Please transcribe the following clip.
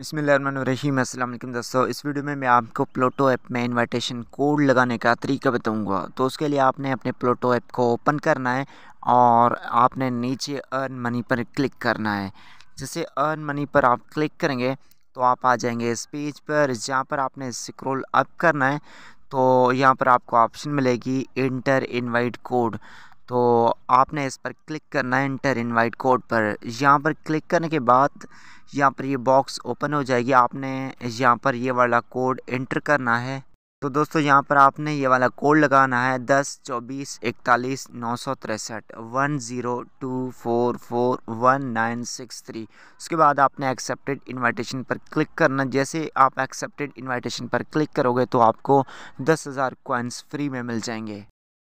बसमीम अल्लाम दोस्तों इस वीडियो में मैं आपको प्लोटो ऐप में इनविटेशन कोड लगाने का तरीका बताऊंगा तो उसके लिए आपने अपने प्लोटो ऐप को ओपन करना है और आपने नीचे अर्न मनी पर क्लिक करना है जैसे अर्न मनी पर आप क्लिक करेंगे तो आप आ जाएंगे इस पेज पर जहाँ पर आपने स्क्रॉल अप करना है तो यहाँ पर आपको ऑप्शन मिलेगी इंटर इन्वाइट कोड तो आपने इस पर क्लिक करना है इंटर इनवाइट कोड पर यहाँ पर क्लिक करने के बाद यहाँ पर ये बॉक्स ओपन हो जाएगी आपने यहाँ पर ये वाला कोड इंटर करना है तो दोस्तों यहाँ पर आपने ये वाला कोड लगाना है दस चौबीस इकतालीस नौ सौ तिरसठ one zero two four four one nine six three उसके बाद आपने एक्सेप्टेड इनविटेशन पर क्लिक करना जैसे आप एक्सेप्टेड इनविटेशन पर क्लिक करोगे तो आपको दस हज़ार कोइंस फ्री में मिल जाएंगे